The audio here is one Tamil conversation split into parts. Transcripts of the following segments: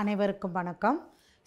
அனைவருக்கும் வணக்கம்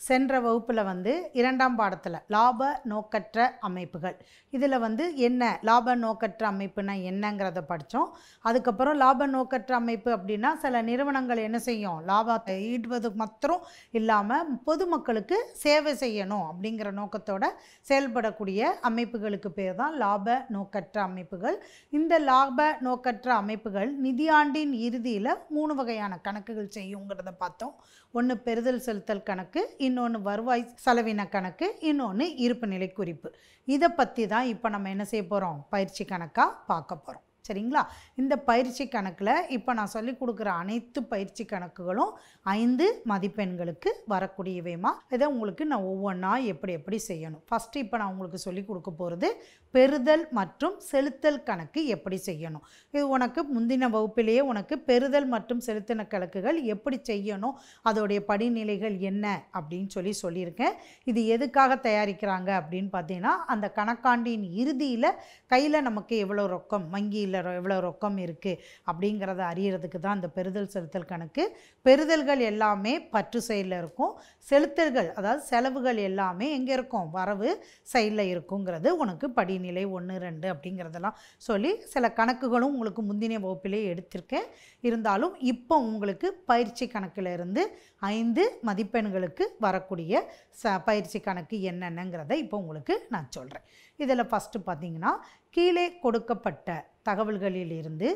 சென்ற வகுப்பில் வந்து இரண்டாம் பாடத்தில் லாப நோக்கற்ற அமைப்புகள் இதில் வந்து என்ன லாப நோக்கற்ற அமைப்புனா என்னங்கிறத படித்தோம் அதுக்கப்புறம் லாப நோக்கற்ற அமைப்பு அப்படின்னா சில நிறுவனங்கள் என்ன செய்யும் லாபத்தை ஈடுவது மாத்திரம் இல்லாமல் பொதுமக்களுக்கு சேவை செய்யணும் அப்படிங்கிற நோக்கத்தோட செயல்படக்கூடிய அமைப்புகளுக்கு பேர் தான் லாப நோக்கற்ற அமைப்புகள் இந்த லாப நோக்கற்ற அமைப்புகள் நிதியாண்டின் இறுதியில் மூணு வகையான கணக்குகள் செய்யுங்கிறத பார்த்தோம் ஒன்று பெறுதல் செலுத்தல் கணக்கு இன்னொன்று வருவாய் செலவின கணக்கு இன்னொன்று இருப்பு நிலை குறிப்பு இதை பற்றி தான் இப்போ நம்ம என்ன செய்ய போகிறோம் பயிற்சி கணக்காக பார்க்க போகிறோம் சரிங்களா இந்த பயிற்சி கணக்கில் இப்போ நான் சொல்லிக் கொடுக்குற அனைத்து பயிற்சி கணக்குகளும் ஐந்து மதிப்பெண்களுக்கு வரக்கூடியவைமா இதை உங்களுக்கு நான் ஒவ்வொன்றா எப்படி எப்படி செய்யணும் ஃபஸ்ட்டு இப்போ நான் உங்களுக்கு சொல்லிக் கொடுக்க போகிறது பெறுதல் மற்றும் செலுத்தல் கணக்கு எப்படி செய்யணும் இது உனக்கு முந்தின வகுப்பிலேயே உனக்கு பெறுதல் மற்றும் செலுத்தின கணக்குகள் எப்படி செய்யணும் அதோடைய படிநிலைகள் என்ன அப்படின்னு சொல்லி சொல்லியிருக்கேன் இது எதுக்காக தயாரிக்கிறாங்க அப்படின்னு பார்த்தீங்கன்னா அந்த கணக்காண்டின் இறுதியில் கையில் நமக்கு எவ்வளோ ரொக்கம் வங்கியில் எவ்வளோ ரொக்கம் இருக்குது அப்படிங்கிறத அறியறதுக்கு தான் அந்த பெறுதல் செலுத்தல் கணக்கு பெறுதல்கள் எல்லாமே பற்று சைடில் இருக்கும் செலுத்தல்கள் அதாவது செலவுகள் எல்லாமே எங்கே இருக்கும் வரவு சைடில் இருக்குங்கிறது உனக்கு படி நிலை ஒன்று ரெண்டு அப்படிங்கிறதெல்லாம் சொல்லி சில கணக்குகளும் உங்களுக்கு முந்தின வகுப்பிலே எடுத்திருக்கேன் இருந்தாலும் இப்போ உங்களுக்கு பயிற்சி கணக்கிலிருந்து ஐந்து மதிப்பெண்களுக்கு வரக்கூடிய ச பயிற்சி கணக்கு என்னென்னங்கிறத இப்போ உங்களுக்கு நான் சொல்கிறேன் இதில் ஃபஸ்ட்டு பார்த்தீங்கன்னா கீழே கொடுக்கப்பட்ட தகவல்களிலிருந்து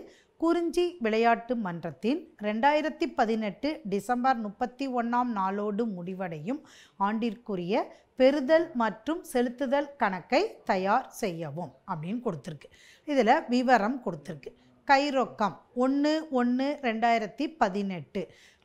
குறிஞ்சி விளையாட்டு மன்றத்தின் ரெண்டாயிரத்தி பதினெட்டு டிசம்பர் முப்பத்தி ஒன்றாம் நாளோடு முடிவடையும் ஆண்டிற்குரிய பெறுதல் மற்றும் செலுத்துதல் கணக்கை தயார் செய்யவும் அப்படின்னு கொடுத்துருக்கு இதில் விவரம் கொடுத்துருக்கு கைரொக்கம் ஒன்று ஒன்று ரெண்டாயிரத்தி பதினெட்டு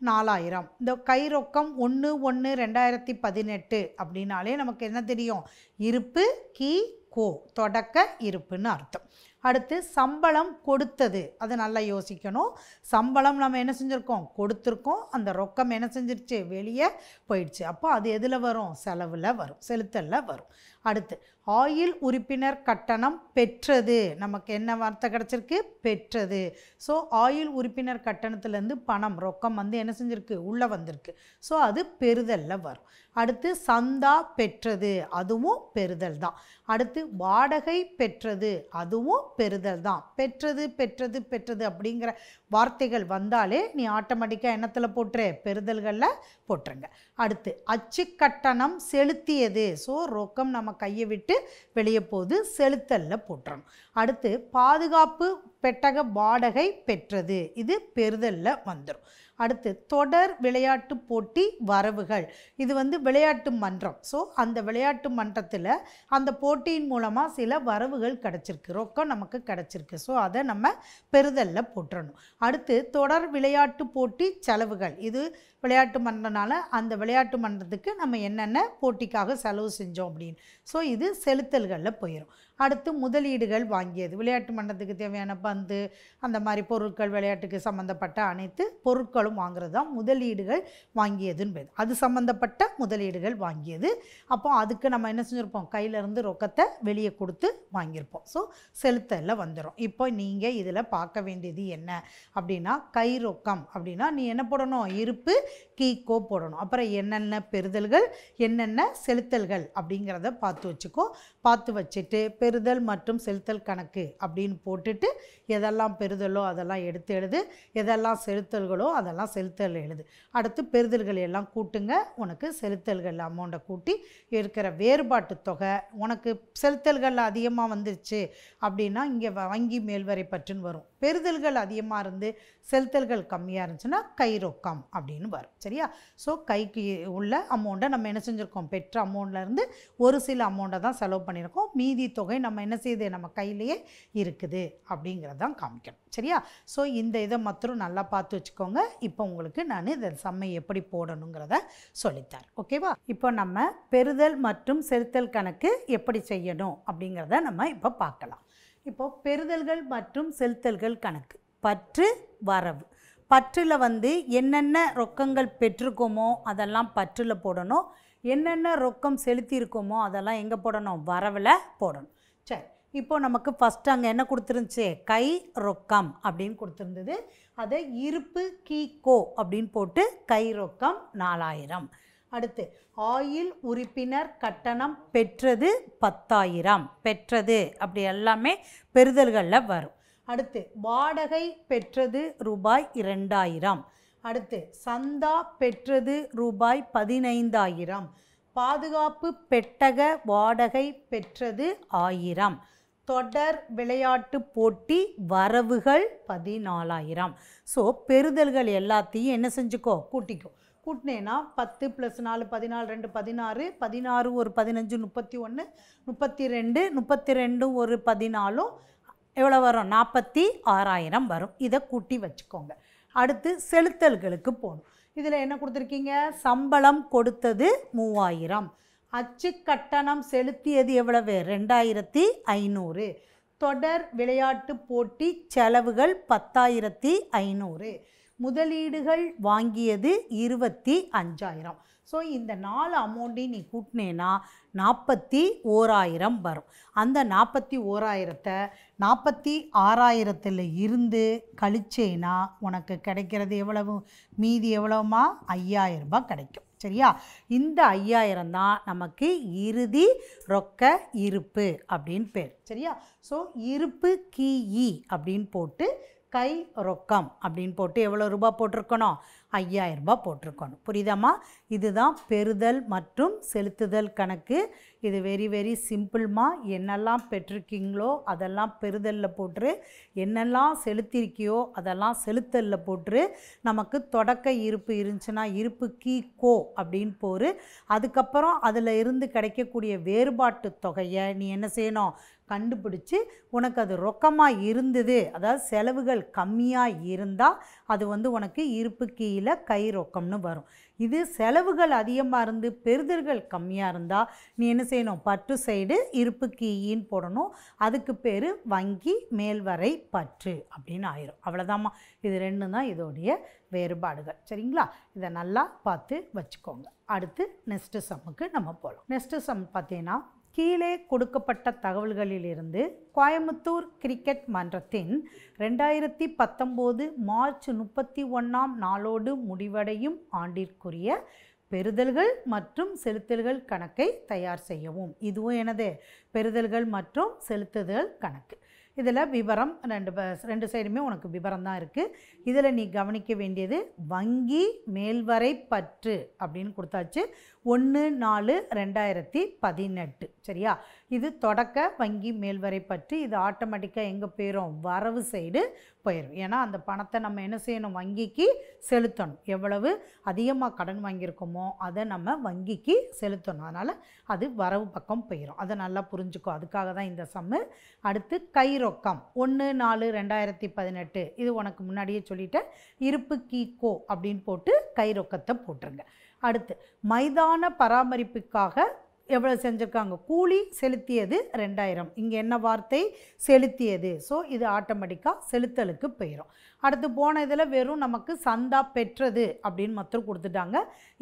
நாலாயிரம் இந்த கைரொக்கம் ஒன்று ஒன்று ரெண்டாயிரத்தி பதினெட்டு அப்படின்னாலே நமக்கு என்ன தெரியும் இருப்பு கி கோ தொடக்க இருப்புன்னு அர்த்தம் அடுத்து சம்பளம் கொடுத்தது அது நல்லா யோசிக்கணும் சம்பளம் நம்ம என்ன செஞ்சுருக்கோம் கொடுத்துருக்கோம் அந்த ரொக்கம் என்ன செஞ்சிருச்சு வெளியே போயிடுச்சு அப்போ அது எதில் வரும் செலவில் வரும் செலுத்தலில் வரும் அடுத்து ஆயில் உறுப்பினர் கட்டணம் பெற்றது நமக்கு என்ன வார்த்தை கிடச்சிருக்கு பெற்றது ஸோ ஆயில் உறுப்பினர் கட்டணத்துலேருந்து பணம் ரொக்கம் வந்து என்ன செஞ்சுருக்கு உள்ளே வந்திருக்கு ஸோ அது பெறுதலில் வரும் அடுத்து சந்தா பெற்றது அதுவும் பெறுதல் தான் அடுத்து வாடகை பெற்றது அதுவும் பெறுதல் தான் பெற்றது பெற்றது பெற்றது அப்படிங்கிற வார்த்தைகள் வந்தாலே நீ ஆட்டோமேட்டிக்காக எண்ணத்தில் போட்டுரு பெறுதல்களில் போட்டுருங்க அடுத்து அச்சு கட்டணம் செலுத்தியது ஸோ ரொக்கம் நம்ம கையை விட்டு வெளியே போது செலுத்தலில் போட்டுறணும் அடுத்து பாதுகாப்பு பெட்டக வாடகை பெற்றது இது பெறுதலில் வந்துடும் அடுத்து தொடர் விளையாட்டு போட்டி வரவுகள் இது வந்து விளையாட்டு மன்றம் ஸோ அந்த விளையாட்டு மன்றத்தில் அந்த போட்டியின் மூலமாக சில வரவுகள் கிடச்சிருக்கு ரொக்கம் நமக்கு கிடச்சிருக்கு ஸோ அதை நம்ம பெறுதலில் போட்டுறணும் அடுத்து தொடர் விளையாட்டு போட்டி செலவுகள் இது விளையாட்டு மன்றனால அந்த விளையாட்டு மன்றத்துக்கு நம்ம என்னென்ன போட்டிக்காக செலவு செஞ்சோம் அப்படின்னு ஸோ இது செலுத்தல்களில் போயிடும் அடுத்து முதலீடுகள் வாங்கியது விளையாட்டு மன்றத்துக்கு தேவையான பந்து அந்த மாதிரி பொருட்கள் விளையாட்டுக்கு சம்மந்தப்பட்ட அனைத்து பொருட்களும் வாங்குறது தான் முதலீடுகள் வாங்கியதுன்னு அது சம்மந்தப்பட்ட முதலீடுகள் வாங்கியது அப்போ அதுக்கு நம்ம என்ன செஞ்சுருப்போம் கையிலேருந்து ரொக்கத்தை வெளியே கொடுத்து வாங்கியிருப்போம் ஸோ செலுத்தலில் வந்துடும் இப்போ நீங்கள் இதில் பார்க்க வேண்டியது என்ன அப்படின்னா கை ரொக்கம் அப்படின்னா நீ என்ன போடணும் இருப்பு கீக்கோ போடணும் அப்புறம் என்னென்ன பெறுதல்கள் என்னென்ன செலுத்தல்கள் அப்படிங்கிறத பார்த்து வச்சுக்கோ பார்த்து வச்சுட்டு பெறுதல் மற்றும் செலுத்தல் கணக்கு அப்படின்னு போட்டுட்டு எதெல்லாம் பெறுதலோ அதெல்லாம் எடுத்து எழுது எதெல்லாம் செலுத்தல்களோ அதெல்லாம் செலுத்தல் எழுது அடுத்து பெறுதல்கள் எல்லாம் கூட்டுங்க உனக்கு செலுத்தல்கள் அமௌண்ட்டை கூட்டி இருக்கிற வேறுபாட்டு தொகை உனக்கு செலுத்தல்கள் அதிகமாக வந்துருச்சு அப்படின்னா இங்கே வங்கி மேல்வரை பற்றுன்னு வரும் பெறுதல்கள் அதிகமாக இருந்து செலுத்தல்கள் கம்மியாக இருந்துச்சுன்னா கை ரொக்கம் அப்படின்னு வரும் கொடுப்பார் சரியா ஸோ கைக்கு உள்ள அமௌண்ட்டை நம்ம என்ன செஞ்சுருக்கோம் பெற்ற அமௌண்ட்லேருந்து ஒரு சில அமௌண்ட்டை தான் செலவு பண்ணியிருக்கோம் மீதி தொகை நம்ம என்ன செய்யுது நம்ம கையிலையே இருக்குது அப்படிங்கிறதான் காமிக்கணும் சரியா ஸோ இந்த இதை மாத்திரம் நல்லா பார்த்து வச்சுக்கோங்க இப்போ உங்களுக்கு நான் இந்த செம்மை எப்படி போடணுங்கிறத சொல்லித்தார் ஓகேவா இப்போ நம்ம பெறுதல் மற்றும் செலுத்தல் கணக்கு எப்படி செய்யணும் அப்படிங்கிறத நம்ம இப்போ பார்க்கலாம் இப்போது பெறுதல்கள் மற்றும் செலுத்தல்கள் கணக்கு பற்று வரவு பற்றில் வந்து என்னென்ன ரொக்கங்கள் பெற்றிருக்கோமோ அதெல்லாம் பற்றில் போடணும் என்னென்ன ரொக்கம் செலுத்தியிருக்கோமோ அதெல்லாம் எங்கே போடணும் வரவில் போடணும் சரி இப்போது நமக்கு ஃபஸ்ட்டு அங்கே என்ன கொடுத்துருந்துச்சு கை ரொக்கம் அப்படின்னு கொடுத்துருந்தது அதை இருப்பு கீ கோ அப்படின்னு போட்டு கை ரொக்கம் நாலாயிரம் அடுத்து ஆயில் உறுப்பினர் கட்டணம் பெற்றது பத்தாயிரம் பெற்றது அப்படி எல்லாமே பெறுதல்களில் வரும் அடுத்து வாடகை பெற்றது ரூபாய் இரண்டாயிரம் அடுத்து சந்தா பெற்றது ரூபாய் பதினைந்தாயிரம் பாதுகாப்பு பெட்டக வாடகை பெற்றது ஆயிரம் தொடர் விளையாட்டு போட்டி வரவுகள் பதினாலாயிரம் ஸோ பெறுதல்கள் எல்லாத்தையும் என்ன செஞ்சுக்கோ கூட்டிக்கோ கூட்டினேன்னா பத்து ப்ளஸ் நாலு பதினாலு ரெண்டு பதினாறு பதினாறு ஒரு பதினஞ்சு முப்பத்தி ஒன்று முப்பத்தி ரெண்டு முப்பத்தி ரெண்டு ஒரு பதினாலும் எவ்வளோ வரும் நாற்பத்தி ஆறாயிரம் வரும் இதை கூட்டி வச்சுக்கோங்க அடுத்து செலுத்தல்களுக்கு போகணும் இதில் என்ன கொடுத்துருக்கீங்க சம்பளம் கொடுத்தது மூவாயிரம் அச்சு கட்டணம் செலுத்தியது எவ்வளவு ரெண்டாயிரத்தி ஐநூறு தொடர் விளையாட்டு போட்டி செலவுகள் பத்தாயிரத்தி ஐநூறு முதலீடுகள் வாங்கியது இருபத்தி அஞ்சாயிரம் ஸோ இந்த நாலு அமௌண்ட்டையும் நீ கூட்டினேன்னா நாற்பத்தி ஓராயிரம் வரும் அந்த நாற்பத்தி ஓராயிரத்தை நாற்பத்தி ஆறாயிரத்தில் இருந்து கழிச்சேன்னா உனக்கு கிடைக்கிறது எவ்வளவு மீதி எவ்வளவுமா ஐயாயிரம் ரூபாய் கிடைக்கும் சரியா இந்த ஐயாயிரம் தான் நமக்கு இறுதி ரொக்க இருப்பு அப்படின்னு பேர் சரியா ஸோ இருப்பு கிஇ அப்படின்னு போட்டு கை ரொக்கம் அப்படின்னு போட்டு எவ்வளோ ரூபா போட்டிருக்கணும் ஐயாயிரரூபா போட்டிருக்கணும் புரியுதாம்மா இதுதான் பெறுதல் மற்றும் செலுத்துதல் கணக்கு இது வெரி வெரி சிம்பிள்மா என்னெல்லாம் பெற்றிருக்கீங்களோ அதெல்லாம் பெறுதலில் போட்டு என்னெல்லாம் செலுத்திருக்கியோ அதெல்லாம் செலுத்தலில் போட்டு நமக்கு தொடக்க இருப்பு இருந்துச்சுன்னா இருப்பு கீ கோ அப்படின்னு போரு அதுக்கப்புறம் அதில் இருந்து கிடைக்கக்கூடிய வேறுபாட்டு தொகையை நீ என்ன செய்யணும் கண்டுபிடிச்சி உனக்கு அது ரொக்கமாக இருந்தது அதாவது செலவுகள் கம்மியாக இருந்தால் அது வந்து உனக்கு இருப்பு கீழே கை ரொக்கம்னு வரும் இது செலவுகள் அதிகமாக இருந்து பெறுதல்கள் கம்மியாக இருந்தால் நீ என்ன செய்யணும் பற்று சைடு இருப்பு கீயின்னு போடணும் அதுக்கு பேர் வங்கி மேல்வரை பற்று அப்படின்னு ஆயிரும் அவ்வளோதாம்மா இது ரெண்டு தான் இதோடைய வேறுபாடுகள் சரிங்களா இதை நல்லா பார்த்து வச்சுக்கோங்க அடுத்து நெஸ்ட்டு சம்முக்கு நம்ம போகலாம் நெஸ்ட்டு சம் பார்த்தீங்கன்னா கீழே கொடுக்கப்பட்ட தகவல்களிலிருந்து கோயம்புத்தூர் கிரிக்கெட் மன்றத்தின் ரெண்டாயிரத்தி பத்தொம்போது மார்ச் முப்பத்தி ஒன்றாம் நாளோடு முடிவடையும் ஆண்டிற்குரிய பெறுதல்கள் மற்றும் செலுத்தல்கள் கணக்கை தயார் செய்யவும் இதுவும் எனது பெறுதல்கள் மற்றும் செலுத்துதல் கணக்கு இதில் விவரம் ரெண்டு ரெண்டு சைடுமே உனக்கு விவரம் தான் இருக்குது இதில் நீ கவனிக்க வேண்டியது வங்கி மேல்வரை பற்று அப்படின்னு கொடுத்தாச்சு ஒன்று நாலு ரெண்டாயிரத்தி பதினெட்டு சரியா இது தொடக்க வங்கி மேல்வரை பற்றி இது ஆட்டோமேட்டிக்காக எங்கே போயிடும் வரவு சைடு போயிடும் ஏன்னா அந்த பணத்தை நம்ம என்ன செய்யணும் வங்கிக்கு செலுத்தணும் எவ்வளவு அதிகமாக கடன் வாங்கியிருக்கோமோ அதை நம்ம வங்கிக்கு செலுத்தணும் அதனால் அது வரவு பக்கம் போயிடும் அதை நல்லா புரிஞ்சுக்கும் அதுக்காக தான் இந்த சம்மு அடுத்து கை ரொக்கம் ஒன்று நாலு ரெண்டாயிரத்தி பதினெட்டு இது உனக்கு முன்னாடியே சொல்லிட்டேன் இருப்பு கீ கோ அப்படின்னு போட்டு கை ரொக்கத்தை போட்டுருங்க அடுத்து மைதான பராமரிப்புக்காக எவ்வளோ செஞ்சுருக்காங்க கூலி செலுத்தியது ரெண்டாயிரம் இங்கே என்ன வார்த்தை செலுத்தியது ஸோ இது ஆட்டோமேட்டிக்காக செலுத்தலுக்கு போயிடும் அடுத்து போன இதில் வெறும் நமக்கு சந்தா பெற்றது அப்படின்னு மற்றும் கொடுத்துட்டாங்க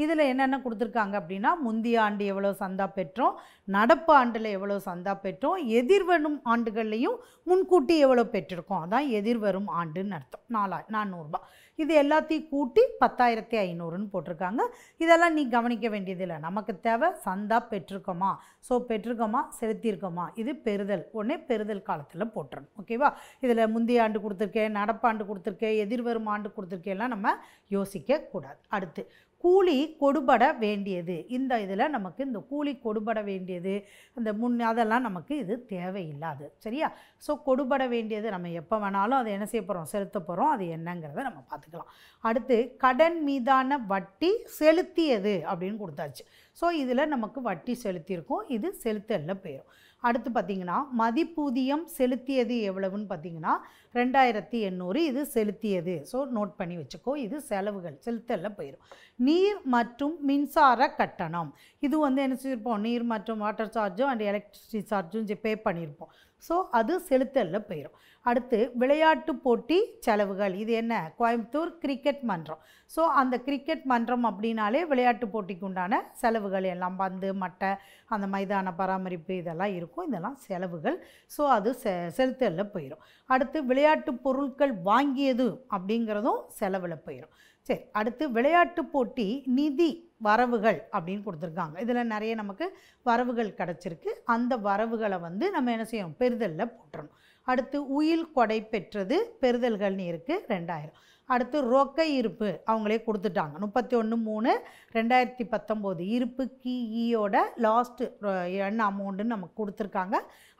இதில் என்னென்ன கொடுத்துருக்காங்க அப்படின்னா முந்தைய ஆண்டு எவ்வளோ சந்தா பெற்றோம் நடப்பு ஆண்டில் எவ்வளோ சந்தா பெற்றோம் எதிர்வரும் ஆண்டுகள்லையும் முன்கூட்டி எவ்வளோ பெற்றிருக்கோம் அதான் எதிர்வரும் ஆண்டுன்னு அர்த்தம் நாலா நானூறுரூபா இது எல்லாத்தையும் கூட்டி பத்தாயிரத்தி ஐநூறுன்னு போட்டிருக்காங்க இதெல்லாம் நீ கவனிக்க வேண்டியதில்லை நமக்கு தேவை சந்தா பெற்றிருக்கோமா ஸோ பெற்றிருக்கோமா செலுத்தியிருக்கோமா இது பெறுதல் உடனே பெறுதல் காலத்தில் போட்டுறணும் ஓகேவா இதில் முந்தைய ஆண்டு கொடுத்துருக்கேன் நடப்பாண்டு கொடுத்து கொடுத்துருக்கேன் எதிர்வரும் ஆண்டு கொடுத்துருக்கேலாம் நம்ம யோசிக்கக்கூடாது அடுத்து கூலி கொடுபட வேண்டியது இந்த இதில் நமக்கு இந்த கூலி கொடுபட வேண்டியது இந்த முன் அதெல்லாம் நமக்கு இது தேவையில்லாது சரியா ஸோ கொடுபட வேண்டியது நம்ம எப்போ வேணாலும் அதை என்ன செய்ய போகிறோம் செலுத்த போகிறோம் அது என்னங்கிறத நம்ம பார்த்துக்கலாம் அடுத்து கடன் மீதான வட்டி செலுத்தியது அப்படின்னு கொடுத்தாச்சு ஸோ இதில் நமக்கு வட்டி செலுத்தியிருக்கோம் இது செலுத்தல போயிடும் அடுத்து பார்த்திங்கன்னா மதிப்பூதியம் செலுத்தியது எவ்வளவுன்னு பார்த்திங்கன்னா ரெண்டாயிரத்தி எண்ணூறு இது செலுத்தியது ஸோ நோட் பண்ணி வச்சுக்கோ இது செலவுகள் செலுத்தல போயிடும் நீர் மற்றும் மின்சார கட்டணம் இது வந்து என்ன செஞ்சுருப்போம் நீர் மற்றும் வாட்டர் சார்ஜும் அண்ட் எலக்ட்ரிசிட்டி சார்ஜும் பே பண்ணியிருப்போம் ஸோ அது செலுத்தலில் போயிடும் அடுத்து விளையாட்டு போட்டி செலவுகள் இது என்ன கோயம்புத்தூர் கிரிக்கெட் மன்றம் ஸோ அந்த கிரிக்கெட் மன்றம் அப்படின்னாலே விளையாட்டு போட்டிக்கு உண்டான செலவுகள் எல்லாம் பந்து மட்டை அந்த மைதான பராமரிப்பு இதெல்லாம் இருக்கும் இதெல்லாம் செலவுகள் ஸோ அது செ செலுத்தலில் போயிடும் அடுத்து விளையாட்டு பொருட்கள் வாங்கியது அப்படிங்கிறதும் செலவில் போயிடும் சரி அடுத்து விளையாட்டு போட்டி நிதி வரவுகள் அப்படின்னு கொடுத்துருக்காங்க இதில் நிறைய நமக்கு வரவுகள் கிடச்சிருக்கு அந்த வரவுகளை வந்து நம்ம என்ன செய்யணும் பெறுதலில் போட்டுறணும் அடுத்து உயில் கொடை பெற்றது பெறுதல்கள்னு இருக்குது ரெண்டாயிரம் அடுத்து ரொக்க இருப்பு அவங்களே கொடுத்துட்டாங்க முப்பத்தி ஒன்று மூணு ரெண்டாயிரத்தி பத்தொம்போது இருப்பு கிஇயோட லாஸ்ட்டு என்ன அமௌண்ட்டுன்னு நமக்கு கொடுத்துருக்காங்க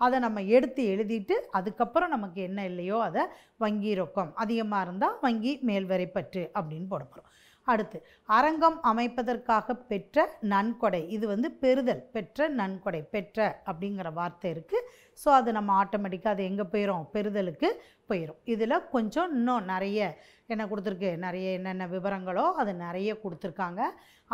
அதை நம்ம எடுத்து எழுதிட்டு அதுக்கப்புறம் நமக்கு என்ன இல்லையோ அதை வங்கி ரொக்கம் அதிகமாக இருந்தால் வங்கி மேல்வரை பற்று அப்படின்னு போட போகிறோம் அடுத்து அரங்கம் அமைப்பதற்காக பெற்ற நன்கொடை இது வந்து பெறுதல் பெற்ற நன்கொடை பெற்ற அப்படிங்கிற வார்த்தை இருக்குது ஸோ அது நம்ம ஆட்டோமேட்டிக்காக அது எங்கே போயிடும் பெறுதலுக்கு போயிடும் இதில் கொஞ்சம் இன்னும் நிறைய என்ன கொடுத்துருக்கு நிறைய என்னென்ன விவரங்களோ அது நிறைய கொடுத்துருக்காங்க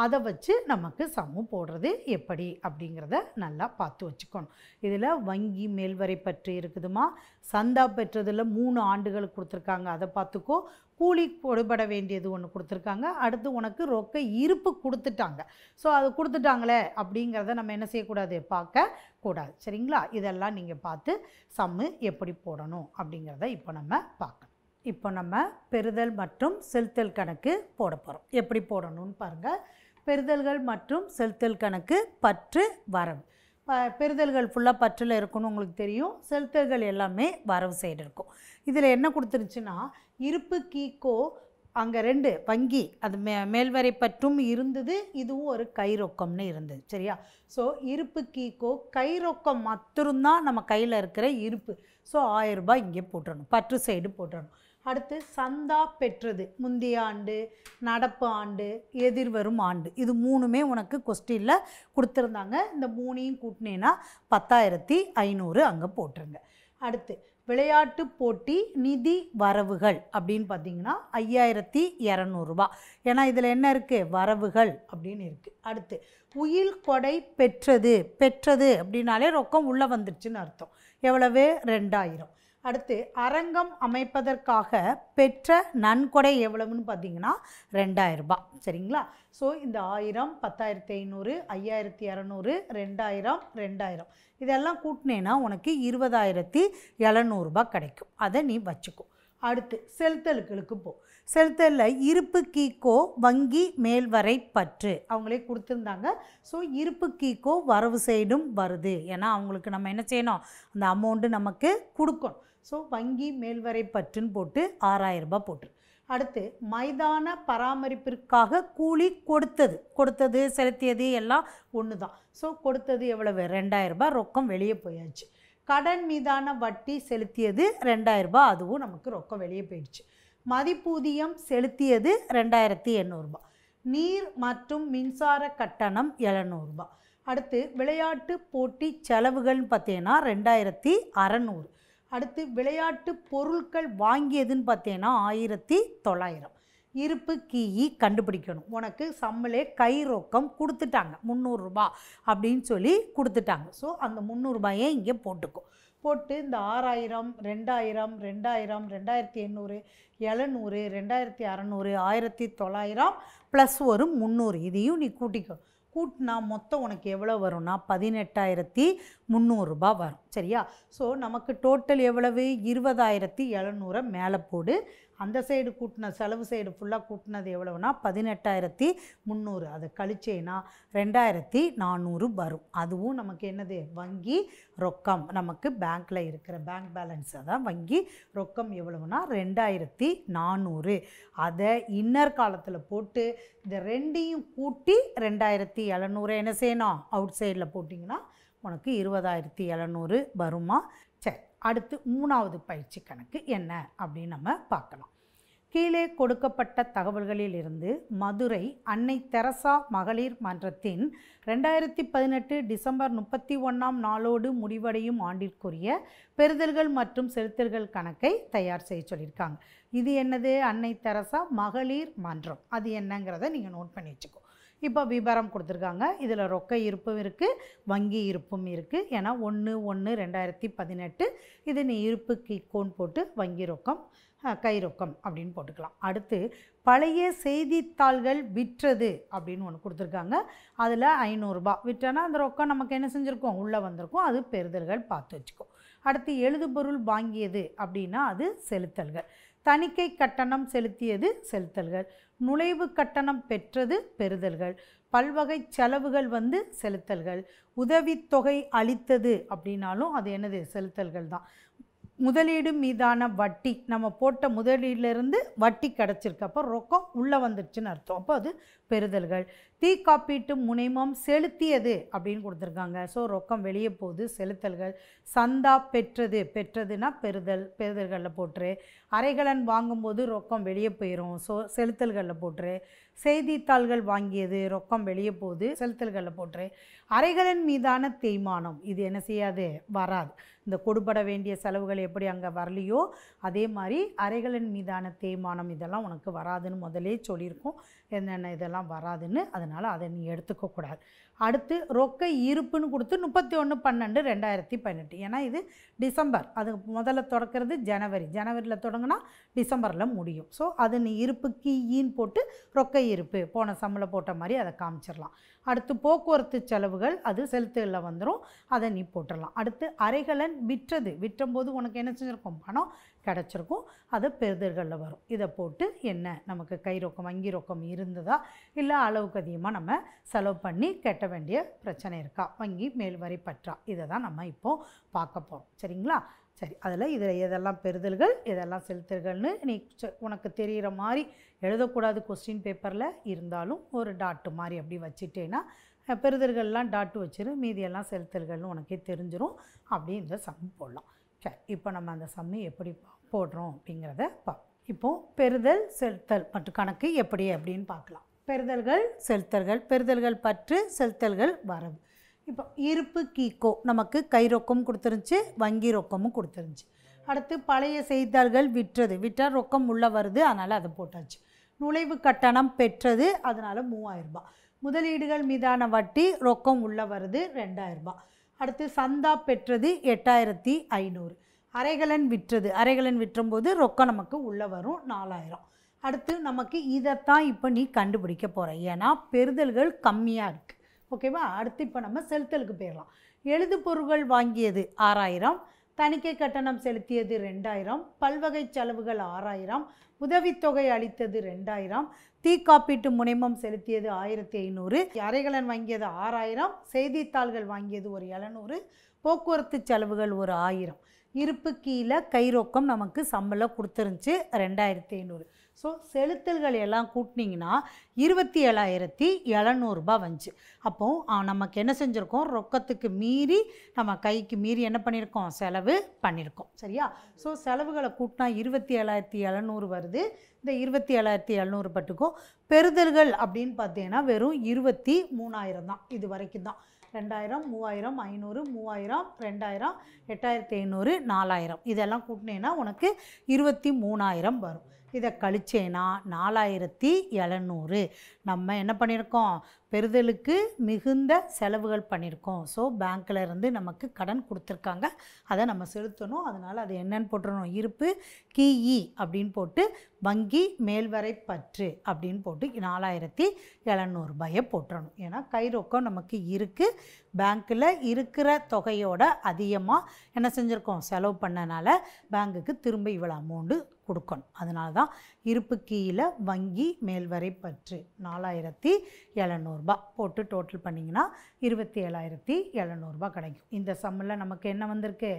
அதை வச்சு நமக்கு சமம் போடுறது எப்படி அப்படிங்கிறத நல்லா பார்த்து வச்சுக்கணும் இதில் வங்கி மேல்வரை பற்றி இருக்குதுமா சந்தா பெற்றதில் மூணு ஆண்டுகள் கொடுத்துருக்காங்க அதை பார்த்துக்கோ கூலி கொடுபட வேண்டியது ஒன்று கொடுத்துருக்காங்க அடுத்து உனக்கு ரொக்க இருப்பு கொடுத்துட்டாங்க ஸோ அது கொடுத்துட்டாங்களே அப்படிங்கிறத நம்ம என்ன செய்யக்கூடாது பார்க்க கூடாது சரிங்களா இதெல்லாம் நீங்கள் பார்த்து சம்மு எப்படி போடணும் அப்படிங்கிறத இப்போ நம்ம பார்க்கணும் இப்போ நம்ம பெறுதல் மற்றும் செலுத்தல் கணக்கு போட போகிறோம் எப்படி போடணும்னு பாருங்கள் பெறுதல்கள் மற்றும் செலுத்தல் கணக்கு பற்று வரவு பெறுதல்கள் ஃபுல்லாக பற்றில் இருக்குன்னு உங்களுக்கு தெரியும் செலுத்தல்கள் எல்லாமே வரவு சைடு இருக்கும் இதில் என்ன கொடுத்துருச்சுன்னா இருப்பு கீக்கோ அங்கே ரெண்டு வங்கி அது மே மேல்வரை பற்றும் இருந்தது இதுவும் ஒரு கை ரொக்கம்னு இருந்தது சரியா ஸோ இருப்பு கீக்கோ கை ரொக்கம் மாத்திரம்தான் நம்ம கையில் இருக்கிற இருப்பு ஸோ ரூபாய் இங்கே போட்டுடணும் பற்று சைடு போட்டுடணும் அடுத்து சந்தா பெற்றது முந்தைய ஆண்டு நடப்பு ஆண்டு எதிர்வரும் ஆண்டு இது மூணுமே உனக்கு கொஸ்டினில் கொடுத்துருந்தாங்க இந்த மூணையும் கூட்டினேன்னா பத்தாயிரத்தி ஐநூறு அங்கே போட்டுருங்க அடுத்து விளையாட்டு போட்டி நிதி வரவுகள் அப்படின்னு பார்த்தீங்கன்னா ஐயாயிரத்தி இரநூறுபா ஏன்னா இதில் என்ன இருக்குது வரவுகள் அப்படின்னு இருக்குது அடுத்து உயில் கொடை பெற்றது பெற்றது அப்படின்னாலே ரொக்கம் உள்ளே வந்துடுச்சுன்னு அர்த்தம் எவ்வளவு ரெண்டாயிரம் அடுத்து அரங்கம் அமைப்பதற்காக பெற்ற நன்கொடை எவ்வளவுன்னு பார்த்தீங்கன்னா ரெண்டாயிரரூபா சரிங்களா ஸோ இந்த ஆயிரம் பத்தாயிரத்தி ஐநூறு ஐயாயிரத்தி இரநூறு ரெண்டாயிரம் ரெண்டாயிரம் இதெல்லாம் கூட்டினேன்னா உனக்கு இருபதாயிரத்தி எழுநூறுபா கிடைக்கும் அதை நீ வச்சுக்கோ அடுத்து செலுத்தலுக்களுக்கு போ செலுத்தலில் இருப்பு கீக்கோ வங்கி மேல்வரை பற்று அவங்களே கொடுத்துருந்தாங்க ஸோ இருப்பு கீக்கோ வரவு சைடும் வருது ஏன்னா அவங்களுக்கு நம்ம என்ன செய்யணும் அந்த அமௌண்ட்டு நமக்கு கொடுக்கணும் ஸோ வங்கி மேல்வரை பற்றுன்னு போட்டு ஆறாயிரரூபா போட்டுரு அடுத்து மைதான பராமரிப்பிற்காக கூலி கொடுத்தது கொடுத்தது செலுத்தியது எல்லாம் ஒன்று தான் ஸோ கொடுத்தது எவ்வளவு ரெண்டாயிரரூபா ரொக்கம் வெளியே போயாச்சு கடன் மீதான வட்டி செலுத்தியது ரெண்டாயிரரூபா அதுவும் நமக்கு ரொக்கம் வெளியே போயிடுச்சு மதிப்பூதியம் செலுத்தியது ரெண்டாயிரத்தி எண்ணூறுபா நீர் மற்றும் மின்சார கட்டணம் எழுநூறுபா அடுத்து விளையாட்டு போட்டி செலவுகள்னு பார்த்தீங்கன்னா ரெண்டாயிரத்தி அறநூறு அடுத்து விளையாட்டு பொருட்கள் வாங்கியதுன்னு பார்த்தீங்கன்னா ஆயிரத்தி தொள்ளாயிரம் இருப்பு கீயி கண்டுபிடிக்கணும் உனக்கு சம்மலே கை ரொக்கம் கொடுத்துட்டாங்க முந்நூறுரூபா அப்படின்னு சொல்லி கொடுத்துட்டாங்க ஸோ அந்த முந்நூறுரூபாயே இங்கே போட்டுக்கும் போட்டு இந்த ஆறாயிரம் ரெண்டாயிரம் ரெண்டாயிரம் ரெண்டாயிரத்தி எண்ணூறு எழுநூறு ரெண்டாயிரத்தி அறநூறு ஆயிரத்தி தொள்ளாயிரம் ப்ளஸ் ஒரு முந்நூறு இதையும் நீ கூட்டிக்கணும் கூட்டினா மொத்தம் உனக்கு எவ்வளோ வரும்னா பதினெட்டாயிரத்தி முந்நூறுரூபா வரும் சரியா ஸோ நமக்கு டோட்டல் எவ்வளவு இருபதாயிரத்தி எழுநூறு மேலே போடு அந்த சைடு கூட்டின செலவு சைடு ஃபுல்லாக கூட்டினது எவ்வளோனா பதினெட்டாயிரத்தி முந்நூறு அதை கழிச்சேன்னா ரெண்டாயிரத்தி நானூறு வரும் அதுவும் நமக்கு என்னது வங்கி ரொக்கம் நமக்கு பேங்க்கில் இருக்கிற பேங்க் பேலன்ஸை தான் வங்கி ரொக்கம் எவ்வளவுனா ரெண்டாயிரத்தி நானூறு அதை இன்னர் காலத்தில் போட்டு இந்த ரெண்டையும் கூட்டி ரெண்டாயிரத்தி எழுநூறு என்ன செய்யணும் அவுட் சைடில் போட்டிங்கன்னா உனக்கு இருபதாயிரத்தி எழுநூறு வருமா அடுத்து மூணாவது பயிற்சி கணக்கு என்ன அப்படின்னு நம்ம பார்க்கலாம் கீழே கொடுக்கப்பட்ட தகவல்களிலிருந்து மதுரை அன்னை தெரசா மகளிர் மன்றத்தின் ரெண்டாயிரத்தி பதினெட்டு டிசம்பர் முப்பத்தி ஒன்றாம் நாளோடு முடிவடையும் ஆண்டிற்குரிய பெறுதல்கள் மற்றும் செலுத்தல்கள் கணக்கை தயார் செய்ய சொல்லியிருக்காங்க இது என்னது அன்னை தெரசா மகளிர் மன்றம் அது என்னங்கிறத நீங்கள் நோட் பண்ணி வச்சுக்கோ இப்போ விபரம் கொடுத்துருக்காங்க இதில் ரொக்க இருப்பும் இருக்குது வங்கி இருப்பும் இருக்குது ஏன்னா ஒன்று ஒன்று ரெண்டாயிரத்தி பதினெட்டு இது நீ இருப்பு கோன் போட்டு வங்கி ரொக்கம் கை ரொக்கம் அப்படின்னு போட்டுக்கலாம் அடுத்து பழைய செய்தித்தாள்கள் விற்றது அப்படின்னு ஒன்று கொடுத்துருக்காங்க அதில் ஐநூறுரூபா விற்றோன்னா அந்த ரொக்கம் நமக்கு என்ன செஞ்சுருக்கோம் உள்ளே வந்திருக்கோம் அது பெறுதல்கள் பார்த்து வச்சுக்கோ அடுத்து எழுதுபொருள் வாங்கியது அப்படின்னா அது செலுத்தல்கள் தணிக்கை கட்டணம் செலுத்தியது செலுத்தல்கள் நுழைவு கட்டணம் பெற்றது பெறுதல்கள் பல்வகை செலவுகள் வந்து செலுத்தல்கள் உதவித்தொகை அளித்தது அப்படின்னாலும் அது என்னது செலுத்தல்கள் தான் முதலீடு மீதான வட்டி நம்ம போட்ட முதலீடிலிருந்து வட்டி கிடச்சிருக்கு அப்போ ரொக்கம் உள்ளே வந்துடுச்சுன்னு அர்த்தம் அப்போ அது பெறுதல்கள் தீ காப்பீட்டு முனைமம் செலுத்தியது அப்படின்னு கொடுத்துருக்காங்க ஸோ ரொக்கம் வெளியே போகுது செலுத்தல்கள் சந்தா பெற்றது பெற்றதுன்னா பெறுதல் பெறுதல்களில் போட்டுரு அறைகளன் வாங்கும்போது ரொக்கம் வெளியே போயிடும் ஸோ செலுத்தல்களில் போட்டுரு செய்தித்தாள்கள் வாங்கியது ரொக்கம் வெளியே போகுது செலுத்தல்களில் போட்டு அறைகளின் மீதான தேய்மானம் இது என்ன செய்யாது வராது இந்த கொடுபட வேண்டிய செலவுகள் எப்படி அங்கே வரலையோ அதே மாதிரி அறைகளின் மீதான தேய்மானம் இதெல்லாம் உனக்கு வராதுன்னு முதலே சொல்லியிருக்கோம் என்னென்ன இதெல்லாம் வராதுன்னு அதனால் அதை நீ எடுத்துக்கக்கூடாது அடுத்து ரொக்க இருப்புன்னு கொடுத்து முப்பத்தி ஒன்று பன்னெண்டு ரெண்டாயிரத்தி பதினெட்டு ஏன்னா இது டிசம்பர் அது முதல்ல தொடக்கிறது ஜனவரி ஜனவரியில் தொடங்கினா டிசம்பரில் முடியும் ஸோ அது நீ இருப்பு கீயின் போட்டு ரொக்க இருப்பு போன சம்மில் போட்ட மாதிரி அதை காமிச்சிடலாம் அடுத்து போக்குவரத்து செலவுகள் அது செலுத்துகளில் வந்துடும் அதை நீ போட்டுடலாம் அடுத்து அரைகலன் விற்றது விற்றம்போது உனக்கு என்ன செஞ்சுருக்கோம் பணம் கிடச்சிருக்கும் அது பெருதர்களில் வரும் இதை போட்டு என்ன நமக்கு கை ரொக்கம் வங்கி ரொக்கம் இருந்ததா இல்லை அளவுக்கு அதிகமாக நம்ம செலவு பண்ணி கட்ட வேண்டிய பிரச்சனை இருக்கா வங்கி மேல் வரி பற்றா இதை தான் நம்ம இப்போது பார்க்க போகிறோம் சரிங்களா சரி அதில் இதில் எதெல்லாம் பெறுதல்கள் எதெல்லாம் செலுத்தல்கள்னு நீ உனக்கு தெரிகிற மாதிரி எழுதக்கூடாது கொஸ்டின் பேப்பரில் இருந்தாலும் ஒரு டாட்டு மாதிரி அப்படி வச்சுட்டேன்னா பெறுதல்கள்லாம் டாட்டு வச்சிரு மீதியெல்லாம் செலுத்தல்கள்னு உனக்கே தெரிஞ்சிடும் அப்படி இந்த சம் போடலாம் சரி இப்போ நம்ம அந்த சம்மை எப்படி போடுறோம் அப்படிங்கிறத பா இப்போது பெறுதல் செலுத்தல் மற்றும் கணக்கு எப்படி அப்படின்னு பார்க்கலாம் பெறுதல்கள் செலுத்தல்கள் பெறுதல்கள் பற்று செலுத்தல்கள் வரவு இப்போ இருப்பு கீக்கோ நமக்கு கை ரொக்கம் கொடுத்துருந்துச்சு வங்கி ரொக்கமும் கொடுத்துருந்துச்சு அடுத்து பழைய செய்தார்கள் விற்றது விற்றால் ரொக்கம் உள்ளே வருது அதனால் அதை போட்டாச்சு நுழைவு கட்டணம் பெற்றது அதனால் மூவாயிரரூபா முதலீடுகள் மீதான வட்டி ரொக்கம் உள்ளே வருது ரெண்டாயிரரூபா அடுத்து சந்தா பெற்றது எட்டாயிரத்தி ஐநூறு அரைகலன் விற்றது அரைகலன் விற்றும்போது ரொக்கம் நமக்கு உள்ளே வரும் நாலாயிரம் அடுத்து நமக்கு இதைத்தான் இப்போ நீ கண்டுபிடிக்க போகிற ஏன்னா பெறுதல்கள் கம்மியாக இருக்குது ஓகேவா அடுத்து இப்போ நம்ம செலுத்தலுக்கு போயிடலாம் எழுது பொருட்கள் வாங்கியது ஆறாயிரம் தணிக்கை கட்டணம் செலுத்தியது ரெண்டாயிரம் பல்வகை செலவுகள் ஆறாயிரம் உதவித்தொகை அளித்தது ரெண்டாயிரம் தீ காப்பீட்டு முனைமம் செலுத்தியது ஆயிரத்தி ஐநூறு அரைகலன் வாங்கியது ஆறாயிரம் செய்தித்தாள்கள் வாங்கியது ஒரு எழுநூறு போக்குவரத்து செலவுகள் ஒரு ஆயிரம் இருப்பு கீழே கைரோக்கம் நமக்கு சம்பளம் கொடுத்துருந்துச்சு ரெண்டாயிரத்தி ஐநூறு ஸோ செலுத்தல்கள் எல்லாம் கூட்டினீங்கன்னா இருபத்தி ஏழாயிரத்தி எழுநூறுபா வந்துச்சு அப்போது நமக்கு என்ன செஞ்சுருக்கோம் ரொக்கத்துக்கு மீறி நம்ம கைக்கு மீறி என்ன பண்ணியிருக்கோம் செலவு பண்ணியிருக்கோம் சரியா ஸோ செலவுகளை கூட்டினா இருபத்தி ஏழாயிரத்தி எழுநூறு வருது இந்த இருபத்தி ஏழாயிரத்தி எழுநூறு பட்டுக்கும் பெறுதல்கள் அப்படின்னு பார்த்தீங்கன்னா வெறும் இருபத்தி மூணாயிரம் தான் இது வரைக்கும் தான் ரெண்டாயிரம் மூவாயிரம் ஐநூறு மூவாயிரம் ரெண்டாயிரம் எட்டாயிரத்தி ஐநூறு நாலாயிரம் இதெல்லாம் கூட்டினேன்னா உனக்கு இருபத்தி மூணாயிரம் வரும் இதை கழிச்சேன்னா நாலாயிரத்தி எழுநூறு நம்ம என்ன பண்ணியிருக்கோம் பெறுதலுக்கு மிகுந்த செலவுகள் பண்ணியிருக்கோம் ஸோ பேங்க்கில் இருந்து நமக்கு கடன் கொடுத்துருக்காங்க அதை நம்ம செலுத்தணும் அதனால் அது என்னென்னு போட்டுருணும் இருப்பு கிஇ அப்படின்னு போட்டு வங்கி மேல்வரை பற்று அப்படின்னு போட்டு நாலாயிரத்தி எழுநூறுபாயை போட்டுறணும் ஏன்னா கை ரொக்கம் நமக்கு இருக்குது பேங்க்கில் இருக்கிற தொகையோட அதிகமாக என்ன செஞ்சுருக்கோம் செலவு பண்ணனால பேங்க்குக்கு திரும்ப இவ்வளோ அமௌண்ட்டு கொடுக்கணும் அதனால தான் இருப்பு கீழே வங்கி மேல்வரை பற்று நான் நாலாயிரத்தி எழுநூறுபா போட்டு டோட்டல் பண்ணிங்கன்னா இருபத்தி ஏழாயிரத்தி எழுநூறுபா கிடைக்கும் இந்த சம்மில் நமக்கு என்ன வந்திருக்கு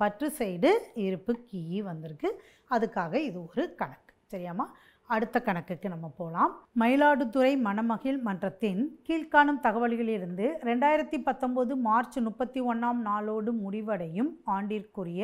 பற்று சைடு இருப்பு கீ வந்திருக்கு அதுக்காக இது ஒரு கணக்கு சரியாமா அடுத்த கணக்குக்கு நம்ம போகலாம் மயிலாடுதுறை மணமகிழ் மன்றத்தின் கீழ்காணும் தகவல்களிலிருந்து ரெண்டாயிரத்தி பத்தொம்போது மார்ச் முப்பத்தி ஒன்றாம் நாளோடு முடிவடையும் ஆண்டிற்குரிய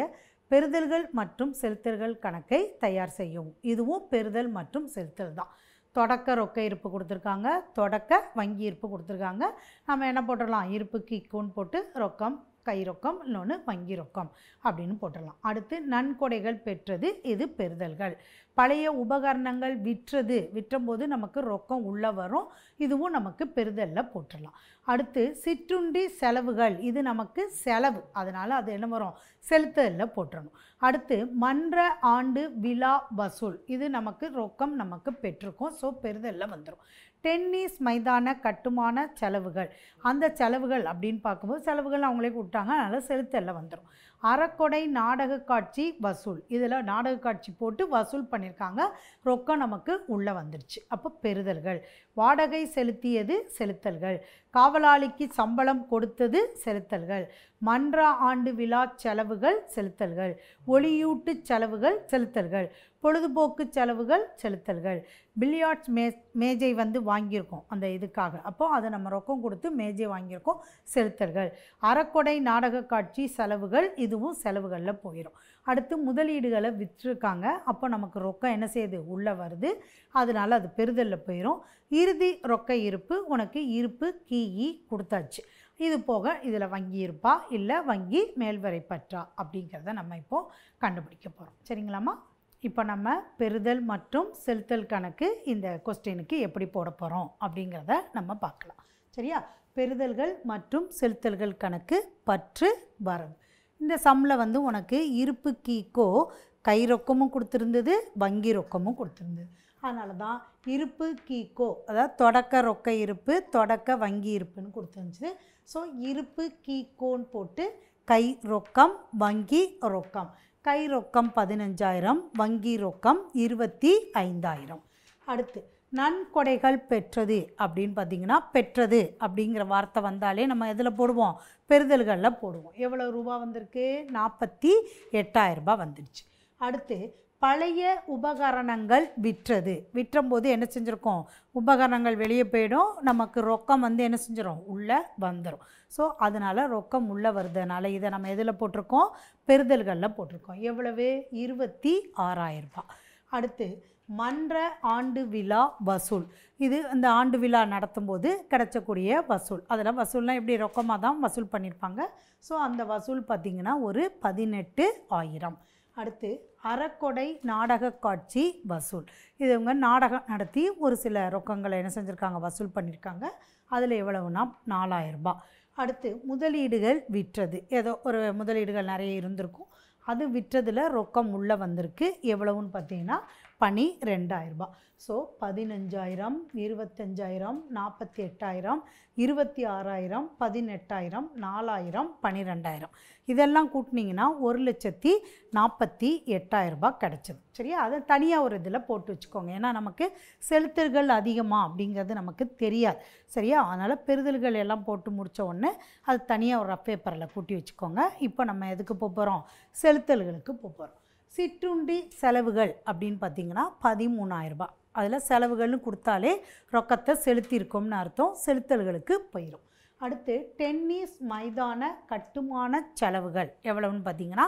பெறுதல்கள் மற்றும் செலுத்தல்கள் கணக்கை தயார் செய்யவும் இதுவும் பெறுதல் மற்றும் செலுத்தல் தான் தொடக்க ரொக்க இருப்பு கொடுத்துருக்காங்க தொடக்க வங்கி இருப்பு கொடுத்துருக்காங்க நம்ம என்ன போட்டுடலாம் இருப்புக்கு இக்குன்னு போட்டு ரொக்கம் கை ரொக்கம் இன்னொன்று வங்கி ரொக்கம் அப்படின்னு போட்டுடலாம் அடுத்து நன்கொடைகள் பெற்றது இது பெறுதல்கள் பழைய உபகரணங்கள் விற்றது விற்றம்போது நமக்கு ரொக்கம் உள்ளே வரும் இதுவும் நமக்கு பெறுதலில் போட்டுடலாம் அடுத்து சிற்றுண்டி செலவுகள் இது நமக்கு செலவு அதனால் அது என்ன வரும் செலுத்தலில் போட்டுடணும் அடுத்து மன்ற ஆண்டு விழா வசூல் இது நமக்கு ரொக்கம் நமக்கு பெற்றிருக்கும் ஸோ பெறுதலில் வந்துடும் டென்னிஸ் மைதான கட்டுமான செலவுகள் அந்த செலவுகள் அப்படின்னு பார்க்கும்போது செலவுகள் அவங்களே கூப்பிட்டாங்க அதனால் செலுத்தல வந்துடும் அறக்கொடை நாடக காட்சி வசூல் இதில் நாடக காட்சி போட்டு வசூல் பண்ணியிருக்காங்க ரொக்கம் நமக்கு உள்ளே வந்துருச்சு அப்போ பெறுதல்கள் வாடகை செலுத்தியது செலுத்தல்கள் காவலாளிக்கு சம்பளம் கொடுத்தது செலுத்தல்கள் மன்றா ஆண்டு விழா செலவுகள் செலுத்தல்கள் ஒளியூட்டு செலவுகள் செலுத்தல்கள் பொழுதுபோக்கு செலவுகள் செலுத்தல்கள் பில்லியார்ட்ஸ் மே மேஜை வந்து வாங்கியிருக்கோம் அந்த இதுக்காக அப்போது அதை நம்ம ரொக்கம் கொடுத்து மேஜை வாங்கியிருக்கோம் செலுத்தல்கள் அறக்கொடை நாடக காட்சி செலவுகள் இதுவும் செலவுகளில் போயிடும் அடுத்து முதலீடுகளை விற்றுருக்காங்க அப்போ நமக்கு ரொக்கம் என்ன செய்யுது உள்ளே வருது அதனால் அது பெறுதலில் போயிடும் இறுதி ரொக்க இருப்பு உனக்கு இருப்பு கீஇ கொடுத்தாச்சு இது போக இதில் வங்கி இருப்பா இல்லை வங்கி மேல்வரை பற்றா அப்படிங்கிறத நம்ம இப்போது கண்டுபிடிக்க போகிறோம் சரிங்களாம்மா இப்போ நம்ம பெறுதல் மற்றும் செலுத்தல் கணக்கு இந்த கொஸ்டினுக்கு எப்படி போட போகிறோம் அப்படிங்கிறத நம்ம பார்க்கலாம் சரியா பெறுதல்கள் மற்றும் செலுத்தல்கள் கணக்கு பற்று வரவு இந்த சம்மில் வந்து உனக்கு இருப்பு கீக்கோ கை ரொக்கமும் கொடுத்துருந்தது வங்கி ரொக்கமும் கொடுத்துருந்தது அதனால தான் இருப்பு கீக்கோ அதாவது தொடக்க ரொக்க இருப்பு தொடக்க வங்கி இருப்புன்னு கொடுத்துருந்துச்சு ஸோ இருப்பு கீக்கோன்னு போட்டு கை ரொக்கம் வங்கி ரொக்கம் கை ரொக்கம் பதினஞ்சாயிரம் வங்கி ரொக்கம் இருபத்தி ஐந்தாயிரம் அடுத்து நன்கொடைகள் பெற்றது அப்படின்னு பார்த்தீங்கன்னா பெற்றது அப்படிங்கிற வார்த்தை வந்தாலே நம்ம எதில் போடுவோம் பெறுதல்களில் போடுவோம் எவ்வளோ ரூபா வந்திருக்கு நாற்பத்தி எட்டாயிரரூபா வந்துடுச்சு அடுத்து பழைய உபகரணங்கள் விற்றது போது என்ன செஞ்சுருக்கோம் உபகரணங்கள் வெளியே போயிடும் நமக்கு ரொக்கம் வந்து என்ன செஞ்சிடும் உள்ளே வந்துடும் ஸோ அதனால் ரொக்கம் உள்ளே வருதுனால இதை நம்ம எதில் போட்டிருக்கோம் பெறுதல்களில் போட்டிருக்கோம் எவ்வளவு இருபத்தி ஆறாயிரரூபா அடுத்து மன்ற ஆண்டு விழா வசூல் இது இந்த ஆண்டு விழா நடத்தும் போது கிடச்சக்கூடிய வசூல் அதில் வசூல்னால் எப்படி ரொக்கமாக தான் வசூல் பண்ணியிருப்பாங்க ஸோ அந்த வசூல் பார்த்திங்கன்னா ஒரு பதினெட்டு ஆயிரம் அடுத்து அறக்கொடை நாடக காட்சி வசூல் இது இவங்க நாடகம் நடத்தி ஒரு சில ரொக்கங்களை என்ன செஞ்சுருக்காங்க வசூல் பண்ணியிருக்காங்க அதில் எவ்வளவுனா நாலாயிரரூபா அடுத்து முதலீடுகள் விற்றது ஏதோ ஒரு முதலீடுகள் நிறைய இருந்திருக்கும் அது விற்றதில் ரொக்கம் உள்ளே வந்திருக்கு எவ்வளவுன்னு பார்த்தீங்கன்னா பணி ரெண்டாயிரரூபா ஸோ பதினஞ்சாயிரம் இருபத்தஞ்சாயிரம் நாற்பத்தி எட்டாயிரம் இருபத்தி ஆறாயிரம் பதினெட்டாயிரம் நாலாயிரம் பன்னிரெண்டாயிரம் இதெல்லாம் கூட்டினீங்கன்னா ஒரு லட்சத்தி நாற்பத்தி எட்டாயிரரூபா கிடச்சிது சரியா அதை தனியாக ஒரு இதில் போட்டு வச்சுக்கோங்க ஏன்னா நமக்கு செலுத்தல்கள் அதிகமாக அப்படிங்கிறது நமக்கு தெரியாது சரியா அதனால் பெறுதல்கள் எல்லாம் போட்டு முடித்த உடனே அது தனியாக ஒரு பேப்பரில் கூட்டி வச்சுக்கோங்க இப்போ நம்ம எதுக்கு போக போகிறோம் செலுத்தல்களுக்கு போகிறோம் சிற்றுண்டி செலவுகள் அப்படின்னு பார்த்தீங்கன்னா பதிமூணாயிரரூபா அதில் செலவுகள்னு கொடுத்தாலே ரொக்கத்தை செலுத்தியிருக்கோம்னு அர்த்தம் செலுத்தல்களுக்கு போயிடும் அடுத்து டென்னிஸ் மைதான கட்டுமான செலவுகள் எவ்வளவுன்னு பார்த்தீங்கன்னா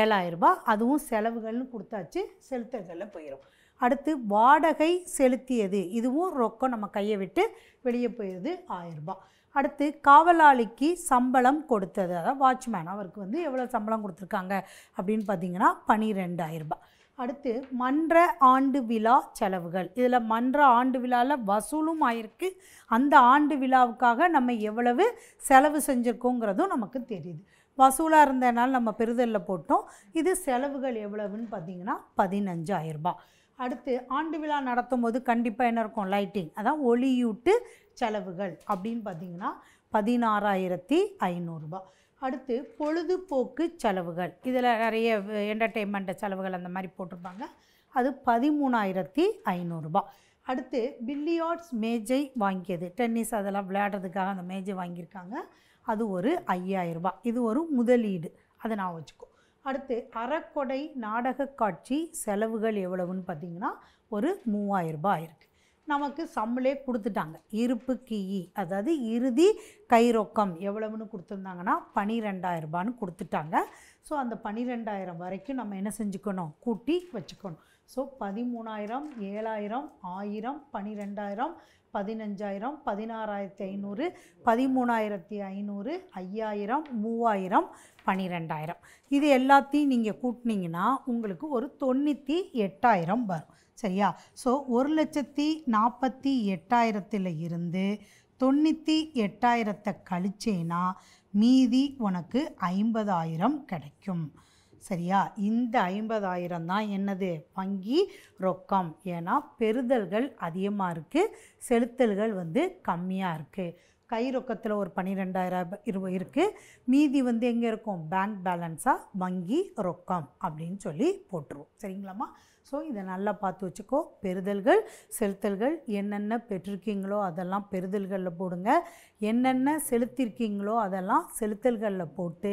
ஏழாயிரரூபா அதுவும் செலவுகள்னு கொடுத்தாச்சு செலுத்தல்களில் போயிடும் அடுத்து வாடகை செலுத்தியது இதுவும் ரொக்கம் நம்ம கையை விட்டு வெளியே போயிடுது ஆயிரரூபா அடுத்து காவலாளிக்கு சம்பளம் கொடுத்தது அதாவது வாட்ச்மேன் அவருக்கு வந்து எவ்வளோ சம்பளம் கொடுத்துருக்காங்க அப்படின்னு பார்த்தீங்கன்னா பனிரெண்டாயிரரூபா அடுத்து மன்ற ஆண்டு விழா செலவுகள் இதில் மன்ற ஆண்டு விழாவில் வசூலும் ஆயிருக்கு அந்த ஆண்டு விழாவுக்காக நம்ம எவ்வளவு செலவு செஞ்சுருக்கோங்கிறதும் நமக்கு தெரியுது வசூலாக இருந்தனால நம்ம பெறுதலில் போட்டோம் இது செலவுகள் எவ்வளவுன்னு பார்த்தீங்கன்னா பதினஞ்சாயிரரூபா அடுத்து ஆண்டு விழா நடத்தும் போது கண்டிப்பாக என்ன இருக்கும் லைட்டிங் அதான் ஒளியூட்டு செலவுகள் அப்படின்னு பார்த்தீங்கன்னா பதினாறாயிரத்தி ஐநூறுரூபா அடுத்து பொழுதுபோக்கு செலவுகள் இதில் நிறைய என்டர்டெயின்மெண்ட் செலவுகள் அந்த மாதிரி போட்டிருப்பாங்க அது பதிமூணாயிரத்தி ஐநூறுரூபா அடுத்து பில்லியார்ட்ஸ் மேஜை வாங்கியது டென்னிஸ் அதெல்லாம் விளையாடுறதுக்காக அந்த மேஜை வாங்கியிருக்காங்க அது ஒரு ஐயாயிரரூபா இது ஒரு முதலீடு அதை நான் வச்சுக்கோ அடுத்து அறக்கொடை நாடக காட்சி செலவுகள் எவ்வளவுன்னு பார்த்தீங்கன்னா ஒரு மூவாயிரரூபா இருக்குது நமக்கு சம்பளே கொடுத்துட்டாங்க இருப்பு கிஇ அதாவது இறுதி கைரொக்கம் எவ்வளவுன்னு கொடுத்துருந்தாங்கன்னா ரூபான்னு கொடுத்துட்டாங்க ஸோ அந்த பனிரெண்டாயிரம் வரைக்கும் நம்ம என்ன செஞ்சுக்கணும் கூட்டி வச்சுக்கணும் ஸோ பதிமூணாயிரம் ஏழாயிரம் ஆயிரம் பனிரெண்டாயிரம் பதினஞ்சாயிரம் பதினாறாயிரத்தி ஐநூறு பதிமூணாயிரத்தி ஐநூறு ஐயாயிரம் மூவாயிரம் பனிரெண்டாயிரம் இது எல்லாத்தையும் நீங்கள் கூட்டினீங்கன்னா உங்களுக்கு ஒரு தொண்ணூற்றி எட்டாயிரம் வரும் சரியா ஸோ ஒரு லட்சத்தி நாற்பத்தி எட்டாயிரத்தில் இருந்து தொண்ணூற்றி எட்டாயிரத்தை கழிச்சேன்னா மீதி உனக்கு ஐம்பதாயிரம் கிடைக்கும் சரியா இந்த ஐம்பதாயிரம் தான் என்னது வங்கி ரொக்கம் ஏன்னா பெறுதல்கள் அதிகமாக இருக்குது செலுத்தல்கள் வந்து கம்மியாக இருக்குது கை ரொக்கத்தில் ஒரு பன்னிரெண்டாயிரம் இருபது இருக்குது மீதி வந்து எங்கே இருக்கும் பேங்க் பேலன்ஸாக வங்கி ரொக்கம் அப்படின்னு சொல்லி போட்டுருவோம் சரிங்களாம்மா ஸோ இதை நல்லா பார்த்து வச்சுக்கோ பெறுதல்கள் செலுத்தல்கள் என்னென்ன பெற்றிருக்கீங்களோ அதெல்லாம் பெறுதல்களில் போடுங்க என்னென்ன செலுத்திருக்கீங்களோ அதெல்லாம் செலுத்தல்களில் போட்டு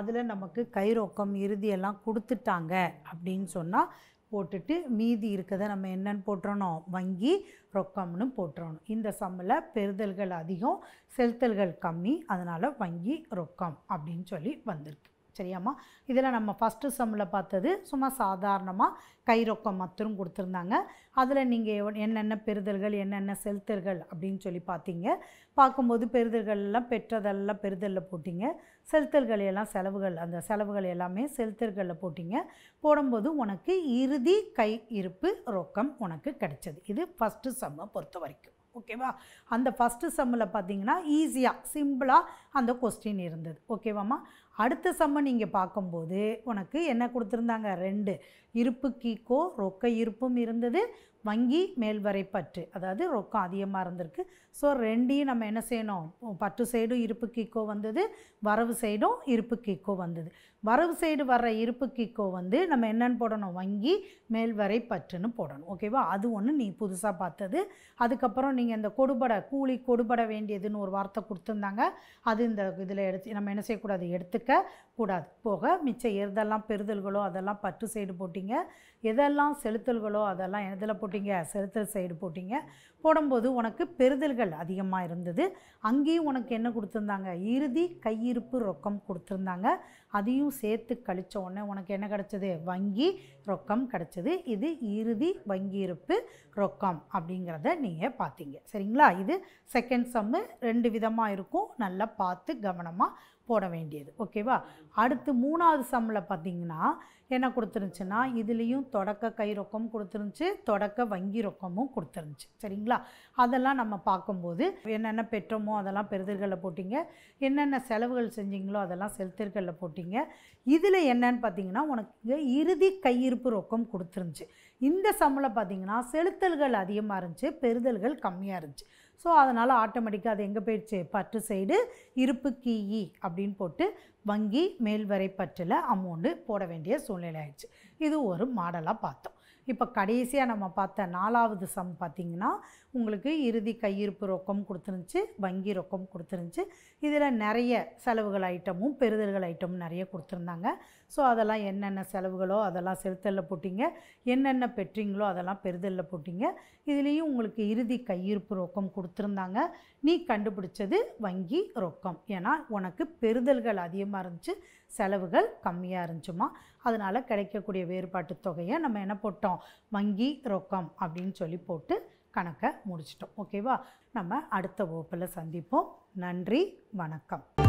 அதில் நமக்கு கை ரொக்கம் இறுதியெல்லாம் கொடுத்துட்டாங்க அப்படின்னு சொன்னால் போட்டுட்டு மீதி இருக்கிறத நம்ம என்னென்னு போட்டுறணும் வங்கி ரொக்கம்னு போட்டுறணும் இந்த சம்மில் பெறுதல்கள் அதிகம் செலுத்தல்கள் கம்மி அதனால் வங்கி ரொக்கம் அப்படின்னு சொல்லி வந்திருக்கு சரியாம்மா இதில் நம்ம ஃபஸ்ட்டு சம்மில் பார்த்தது சும்மா சாதாரணமாக கை ரொக்கம் மத்தரும் கொடுத்துருந்தாங்க அதில் நீங்கள் என்னென்ன பெறுதல்கள் என்னென்ன செலுத்தல்கள் அப்படின்னு சொல்லி பார்த்தீங்க பார்க்கும்போது பெறுதல்கள்லாம் பெற்றதெல்லாம் பெறுதலில் போட்டிங்க செலுத்தல்கள் எல்லாம் செலவுகள் அந்த செலவுகள் எல்லாமே செலுத்தல்களில் போட்டிங்க போடும்போது உனக்கு இறுதி கை இருப்பு ரொக்கம் உனக்கு கிடைச்சது இது ஃபஸ்ட்டு சம்மை பொறுத்த வரைக்கும் ஓகேவா அந்த ஃபஸ்ட்டு செம்மில் பார்த்தீங்கன்னா ஈஸியாக சிம்பிளாக அந்த கொஸ்டின் இருந்தது ஓகேவாம்மா அடுத்த செம்ம நீங்கள் பார்க்கும்போது உனக்கு என்ன கொடுத்துருந்தாங்க ரெண்டு இருப்பு கீக்கோ ரொக்க இருப்பும் இருந்தது வங்கி மேல்வரை பற்று அதாவது ரொக்கம் அதிகமாக இருந்திருக்கு ஸோ ரெண்டையும் நம்ம என்ன செய்யணும் பட்டு சைடும் இருப்பு கீக்கோ வந்தது வரவு சைடும் இருப்பு கீக்கோ வந்தது வரவு சைடு வர்ற இருப்பு கிக்கோ வந்து நம்ம என்னென்னு போடணும் வங்கி மேல்வரை பற்றுன்னு போடணும் ஓகேவா அது ஒன்று நீ புதுசாக பார்த்தது அதுக்கப்புறம் நீங்கள் இந்த கொடுபட கூலி கொடுபட வேண்டியதுன்னு ஒரு வார்த்தை கொடுத்துருந்தாங்க அது இந்த இதில் எடுத்து நம்ம என்ன செய்யக்கூடாது எடுத்துக்க கூடாது போக மிச்சம் எதெல்லாம் பெறுதல்களோ அதெல்லாம் பற்று சைடு போட்டிங்க எதெல்லாம் செலுத்தல்களோ அதெல்லாம் எதில் போட்டிங்க செலுத்தல் சைடு போட்டிங்க போடும்போது உனக்கு பெறுதல்கள் அதிகமாக இருந்தது அங்கேயும் உனக்கு என்ன கொடுத்துருந்தாங்க இறுதி கையிருப்பு ரொக்கம் கொடுத்துருந்தாங்க அதையும் சேர்த்து கழித்த உடனே உனக்கு என்ன கிடச்சிது வங்கி ரொக்கம் கிடச்சிது இது இறுதி வங்கி இருப்பு ரொக்கம் அப்படிங்கிறத நீங்கள் பார்த்தீங்க சரிங்களா இது செகண்ட் சம்மு ரெண்டு விதமாக இருக்கும் நல்லா பார்த்து கவனமாக போட வேண்டியது ஓகேவா அடுத்து மூணாவது சம்மில் பார்த்திங்கன்னா என்ன கொடுத்துருந்துச்சுன்னா இதுலேயும் தொடக்க கை ரொக்கம் கொடுத்துருந்துச்சு தொடக்க வங்கி ரொக்கமும் கொடுத்துருந்துச்சு சரிங்களா அதெல்லாம் நம்ம பார்க்கும்போது என்னென்ன பெற்றோமோ அதெல்லாம் பெறுதல்களில் போட்டிங்க என்னென்ன செலவுகள் செஞ்சிங்களோ அதெல்லாம் செலுத்தல்களில் போட்டிங்க இதில் என்னன்னு பார்த்தீங்கன்னா உனக்கு இறுதி கையிருப்பு ரொக்கம் கொடுத்துருந்துச்சு இந்த சம்மில் பார்த்திங்கன்னா செலுத்தல்கள் அதிகமாக இருந்துச்சு பெறுதல்கள் கம்மியாக இருந்துச்சு ஸோ அதனால் ஆட்டோமேட்டிக்காக அது எங்கே போயிடுச்சு பற்று சைடு இருப்பு கீஇ அப்படின்னு போட்டு வங்கி மேல்வரை பற்றில் அமௌண்ட்டு போட வேண்டிய சூழ்நிலை ஆயிடுச்சு இது ஒரு மாடலாக பார்த்தோம் இப்போ கடைசியாக நம்ம பார்த்த நாலாவது சம் பார்த்திங்கன்னா உங்களுக்கு இறுதி கையிருப்பு ரொக்கம் கொடுத்துருந்துச்சு வங்கி ரொக்கம் கொடுத்துருந்துச்சு இதில் நிறைய செலவுகள் ஐட்டமும் பெறுதல்கள் ஐட்டமும் நிறைய கொடுத்துருந்தாங்க ஸோ அதெல்லாம் என்னென்ன செலவுகளோ அதெல்லாம் செலுத்தலில் போட்டிங்க என்னென்ன பெற்றீங்களோ அதெல்லாம் பெறுதலில் போட்டிங்க இதுலேயும் உங்களுக்கு இறுதி கையிருப்பு ரொக்கம் கொடுத்துருந்தாங்க நீ கண்டுபிடிச்சது வங்கி ரொக்கம் ஏன்னா உனக்கு பெறுதல்கள் அதிகமாக இருந்துச்சு செலவுகள் கம்மியாக இருந்துச்சுமா அதனால் கிடைக்கக்கூடிய வேறுபாட்டு தொகையை நம்ம என்ன போட்டோம் வங்கி ரொக்கம் அப்படின்னு சொல்லி போட்டு கணக்கை முடிச்சிட்டோம் ஓகேவா நம்ம அடுத்த வகுப்பில் சந்திப்போம் நன்றி வணக்கம்